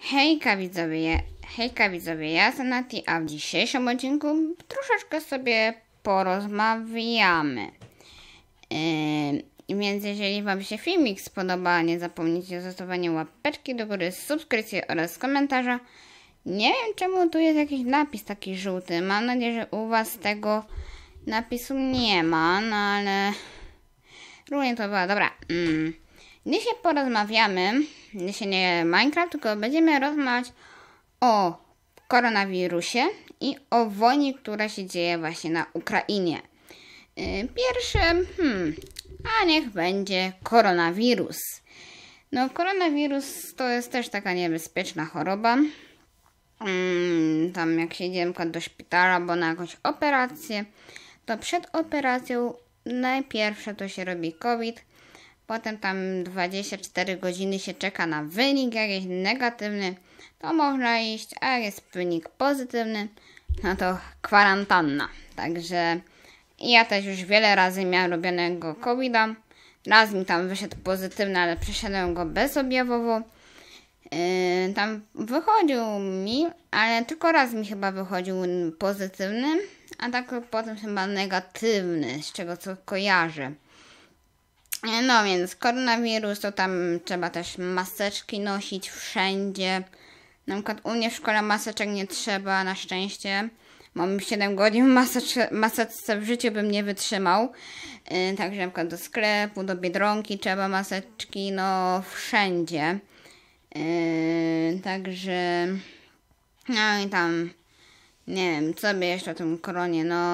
Hejka widzowie, hejka widzowie, ja jestem Nati, a w dzisiejszym odcinku troszeczkę sobie porozmawiamy. Yy, więc jeżeli Wam się filmik spodoba, nie zapomnijcie o zostawieniu łapeczki do góry, subskrypcji oraz komentarza. Nie wiem czemu tu jest jakiś napis taki żółty, mam nadzieję, że u Was tego napisu nie ma, no ale... Równie to była, dobra. Mm. Dzisiaj porozmawiamy, dzisiaj nie Minecraft, tylko będziemy rozmawiać o koronawirusie i o wojnie, która się dzieje właśnie na Ukrainie. Y, Pierwszym, hmm, a niech będzie koronawirus. No, koronawirus to jest też taka niebezpieczna choroba. Mm, tam jak się idzie do szpitala, bo na jakąś operację, to przed operacją najpierw to się robi COVID, potem tam 24 godziny się czeka na wynik jakiś negatywny, to można iść, a jak jest wynik pozytywny, no to kwarantanna. Także ja też już wiele razy miałem robionego covid -a. Raz mi tam wyszedł pozytywny, ale przeszedłem go bezobjawowo. Yy, tam wychodził mi, ale tylko raz mi chyba wychodził pozytywny, a tak potem chyba negatywny, z czego co kojarzę. No więc koronawirus, to tam trzeba też maseczki nosić wszędzie. Na przykład u mnie w szkole maseczek nie trzeba, na szczęście. Mam 7 godzin w maseczce, maseczce w życiu bym nie wytrzymał. Yy, także na przykład do sklepu, do biedronki trzeba maseczki, no wszędzie. Yy, także... No i tam... Nie wiem, co by jeszcze o tym koronie, no...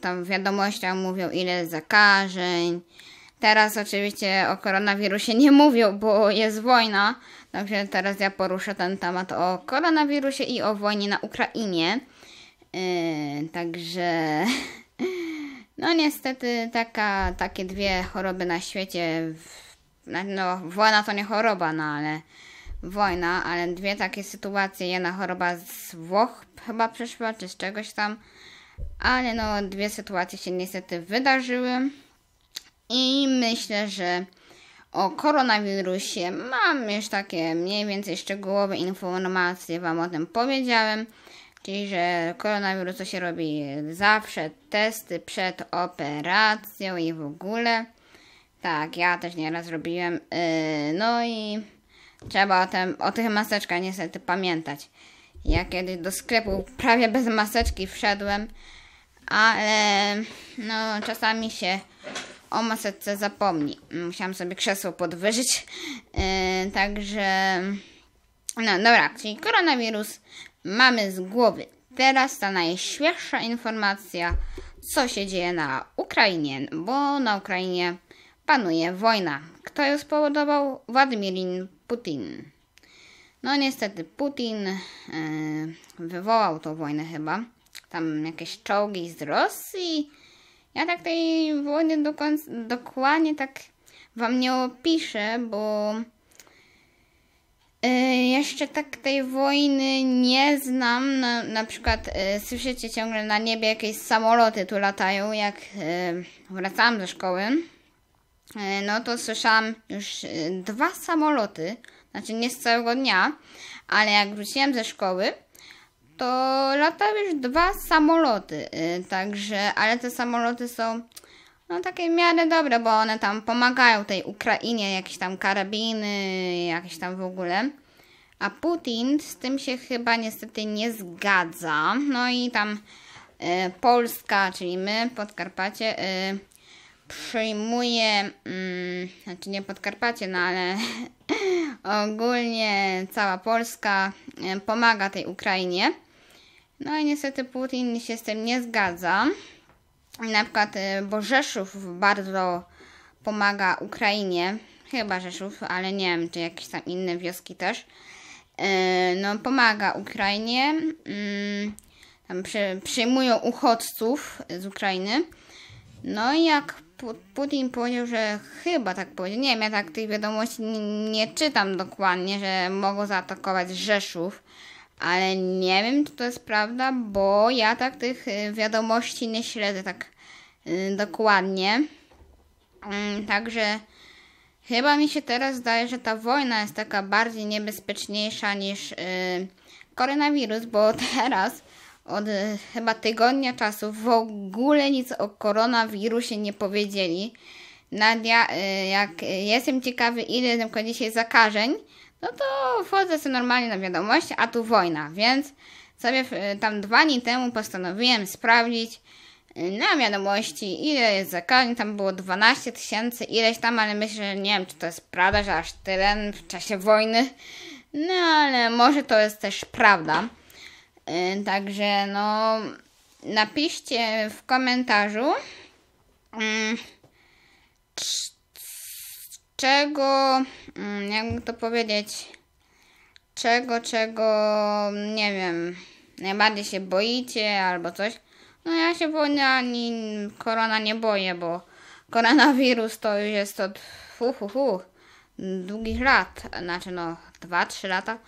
Tam w wiadomościach mówią ile zakażeń Teraz oczywiście o koronawirusie nie mówią, bo jest wojna. Także teraz ja poruszę ten temat o koronawirusie i o wojnie na Ukrainie. Yy, także. No niestety taka, takie dwie choroby na świecie. No, wojna to nie choroba, no ale wojna, ale dwie takie sytuacje. Jedna choroba z Włoch chyba przyszła, czy z czegoś tam. Ale no, dwie sytuacje się niestety wydarzyły. I myślę, że o koronawirusie mam już takie mniej więcej szczegółowe informacje, Wam o tym powiedziałem. Czyli, że koronawirus to się robi zawsze, testy przed operacją i w ogóle. Tak, ja też nieraz robiłem. Yy, no i trzeba o, tym, o tych maseczkach niestety pamiętać. Ja kiedyś do sklepu prawie bez maseczki wszedłem, ale no czasami się o maseczce zapomni. Musiałam sobie krzesło podwyżyć, yy, także... No dobra, czyli koronawirus mamy z głowy. Teraz ta najświeższa informacja, co się dzieje na Ukrainie, bo na Ukrainie panuje wojna. Kto ją spowodował? Władimir Putin. No niestety Putin yy, wywołał tą wojnę chyba. Tam jakieś czołgi z Rosji ja tak tej wojny do końca, dokładnie tak wam nie opiszę, bo y, jeszcze tak tej wojny nie znam. Na, na przykład y, słyszycie ciągle na niebie jakieś samoloty tu latają, jak y, wracałam ze szkoły. no to słyszałam już dwa samoloty, znaczy nie z całego dnia, ale jak wróciłem ze szkoły, to latały już dwa samoloty, y, także, ale te samoloty są no takie w miarę dobre, bo one tam pomagają tej Ukrainie, jakieś tam karabiny, jakieś tam w ogóle. A Putin z tym się chyba niestety nie zgadza. No i tam y, Polska, czyli my, Podkarpacie, y, przyjmuje, y, znaczy nie Podkarpacie, no ale ogólnie cała Polska y, pomaga tej Ukrainie. No i niestety Putin się z tym nie zgadza. Na przykład y, Bożeszów bardzo pomaga Ukrainie, chyba Rzeszów, ale nie wiem, czy jakieś tam inne wioski też. Y, no, pomaga Ukrainie, mm, tam przy, przyjmują uchodźców z Ukrainy. No i jak Putin powiedział, że chyba tak powiedział, nie wiem, ja tak tych wiadomości nie, nie czytam dokładnie, że mogą zaatakować Rzeszów ale nie wiem, czy to jest prawda, bo ja tak tych y, wiadomości nie śledzę tak y, dokładnie. Mm, także chyba mi się teraz zdaje, że ta wojna jest taka bardziej niebezpieczniejsza niż y, koronawirus, bo teraz od chyba tygodnia czasu w ogóle nic o koronawirusie nie powiedzieli. Nadia, jak jestem ciekawy, ile tylko dzisiaj zakażeń, no to wchodzę sobie normalnie na wiadomość, a tu wojna, więc sobie tam dwa dni temu postanowiłem sprawdzić y, na wiadomości, ile jest zakażeń, tam było 12 tysięcy, ileś tam, ale myślę, że nie wiem, czy to jest prawda, że aż tyle w czasie wojny, no ale może to jest też prawda. Y, także no, napiszcie w komentarzu. Mm czego, mm, jakby to powiedzieć, czego, czego, nie wiem, najbardziej się boicie albo coś. No ja się boję, ani korona nie boję, bo koronawirus to już jest od hu, hu, hu, długich lat, znaczy no 2-3 lata,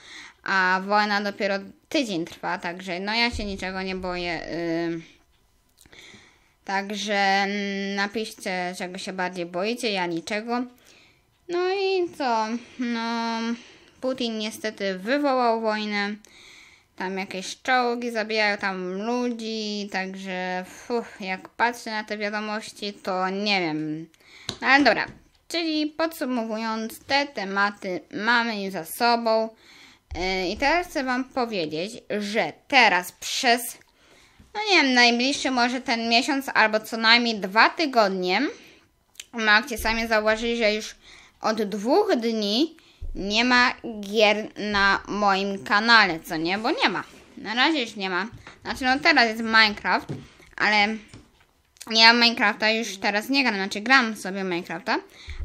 a wojna dopiero tydzień trwa, także no ja się niczego nie boję. Także mm, napiszcie, czego się bardziej boicie, ja niczego. No i co? No, Putin niestety wywołał wojnę. Tam jakieś czołgi zabijają tam ludzi, także fuh, jak patrzę na te wiadomości, to nie wiem. No ale dobra, czyli podsumowując, te tematy mamy już za sobą. E, I teraz chcę Wam powiedzieć, że teraz przez, no nie wiem, najbliższy może ten miesiąc albo co najmniej dwa tygodnie, macie no, sami zauważyli, że już od dwóch dni nie ma gier na moim kanale, co nie? Bo nie ma. Na razie już nie ma. Znaczy no teraz jest Minecraft, ale nie ja Minecrafta już teraz nie gram, znaczy gram sobie Minecrafta,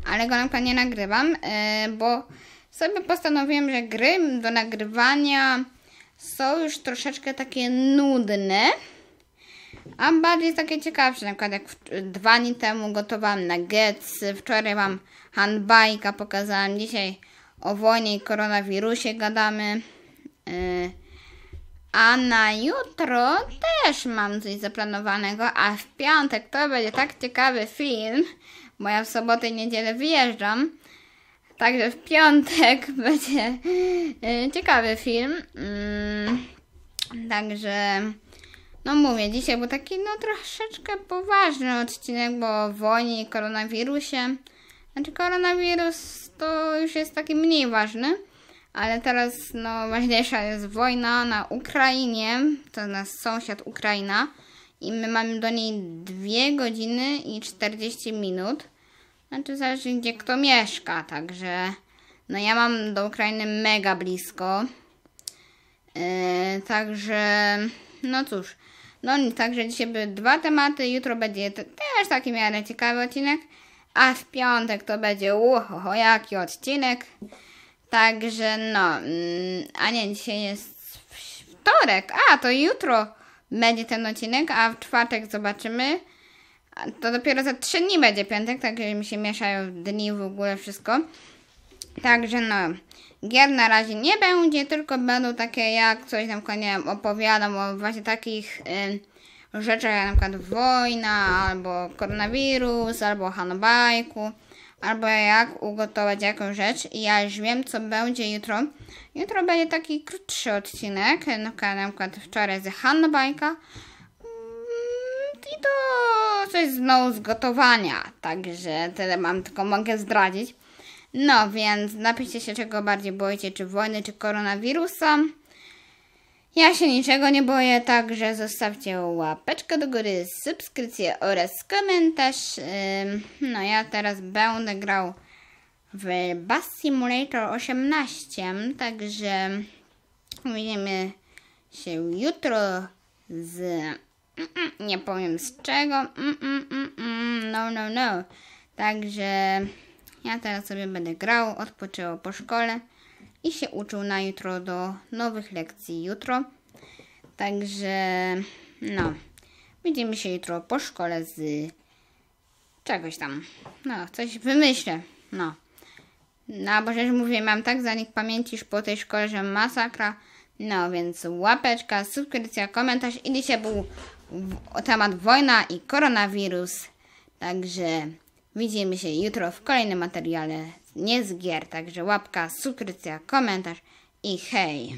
ale go na nie nagrywam, yy, bo sobie postanowiłem, że gry do nagrywania są już troszeczkę takie nudne. A bardziej takie ciekawsze, na przykład jak dwa dni temu gotowałam na getsy, wczoraj mam handbajka pokazałam, dzisiaj o wojnie i koronawirusie gadamy. Y, a na jutro też mam coś zaplanowanego, a w piątek to będzie tak ciekawy film, bo ja w sobotę i niedzielę wyjeżdżam. Także w piątek będzie y, ciekawy film. Mm, także no mówię dzisiaj, bo taki no troszeczkę poważny odcinek, bo o wojnie i koronawirusie. Znaczy koronawirus to już jest taki mniej ważny, ale teraz no ważniejsza jest wojna na Ukrainie, to nasz sąsiad Ukraina i my mamy do niej 2 godziny i 40 minut. Znaczy zależy gdzie kto mieszka, także no ja mam do Ukrainy mega blisko. Yy, także no cóż, no nic, także dzisiaj były dwa tematy, jutro będzie też taki miarę ciekawy odcinek, a w piątek to będzie uhoho, jaki odcinek. Także no, mm, a nie, dzisiaj jest wtorek, a to jutro będzie ten odcinek, a w czwartek zobaczymy. To dopiero za trzy dni będzie piątek, także mi się mieszają dni w ogóle wszystko. Także no, gier na razie nie będzie, tylko będą takie jak coś na przykład, nie wiem, opowiadam o właśnie takich y, rzeczach jak na przykład wojna, albo koronawirus, albo hanbajku, albo jak ugotować jakąś rzecz i ja już wiem co będzie jutro. Jutro będzie taki krótszy odcinek, na no, przykład, na przykład wczoraj z hanbajka mm, i to coś znowu z gotowania, także tyle mam, tylko mogę zdradzić. No więc napiszcie się, czego bardziej boicie, czy wojny, czy koronawirusa. Ja się niczego nie boję, także zostawcie łapeczkę do góry, subskrypcję oraz komentarz. No ja teraz będę grał w Bass Simulator 18, także widzimy się jutro z... Mm, mm, nie powiem z czego, mm, no no no, także... Ja teraz sobie będę grał, odpoczęło po szkole i się uczył na jutro do nowych lekcji jutro. Także no, widzimy się jutro po szkole z czegoś tam. No, coś wymyślę. No. No, bo rzecz mówię, mam tak zanik pamięci że po tej szkole, że masakra. No, więc łapeczka, subskrypcja, komentarz i dzisiaj był temat wojna i koronawirus. Także Widzimy się jutro w kolejnym materiale nie z gier, także łapka, subskrypcja, komentarz i hej!